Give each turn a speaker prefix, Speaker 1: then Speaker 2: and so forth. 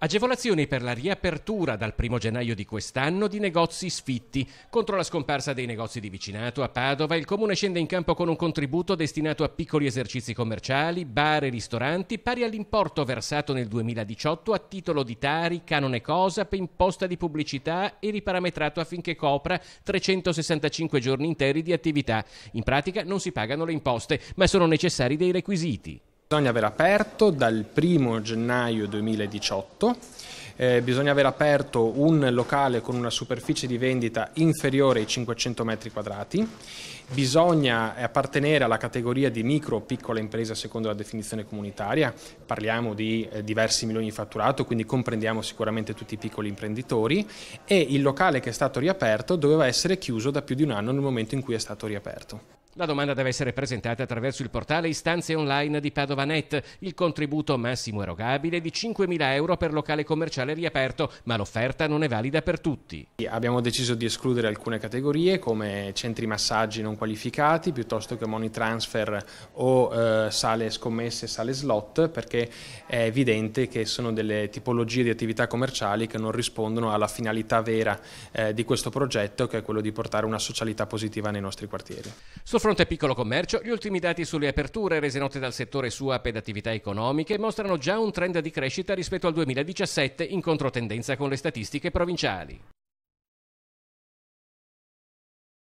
Speaker 1: Agevolazioni per la riapertura dal 1 gennaio di quest'anno di negozi sfitti. Contro la scomparsa dei negozi di vicinato a Padova, il comune scende in campo con un contributo destinato a piccoli esercizi commerciali, bar e ristoranti pari all'importo versato nel 2018 a titolo di tari, canone COSAP, imposta di pubblicità e riparametrato affinché copra 365 giorni interi di attività. In pratica non si pagano le imposte,
Speaker 2: ma sono necessari dei requisiti. Bisogna aver aperto dal 1 gennaio 2018, eh, bisogna aver aperto un locale con una superficie di vendita inferiore ai 500 metri quadrati, bisogna appartenere alla categoria di micro o piccola impresa secondo la definizione comunitaria, parliamo di eh, diversi milioni di fatturato, quindi comprendiamo sicuramente tutti i piccoli imprenditori e il locale che è stato riaperto doveva essere chiuso da più di un anno nel momento in cui è stato riaperto.
Speaker 1: La domanda deve essere presentata attraverso il portale Istanze Online di Padovanet. Il contributo massimo erogabile è di 5.000 euro per locale commerciale riaperto, ma l'offerta non è valida per tutti.
Speaker 2: Abbiamo deciso di escludere alcune categorie come centri massaggi non qualificati, piuttosto che money transfer o eh, sale scommesse, sale slot, perché è evidente che sono delle tipologie di attività commerciali che non rispondono alla finalità vera eh, di questo progetto, che è quello di portare una socialità positiva nei nostri quartieri. Soffro fronte piccolo commercio, gli ultimi
Speaker 1: dati sulle aperture rese note dal settore SUAP ed attività economiche mostrano già un trend di crescita rispetto al 2017 in controtendenza con le statistiche provinciali.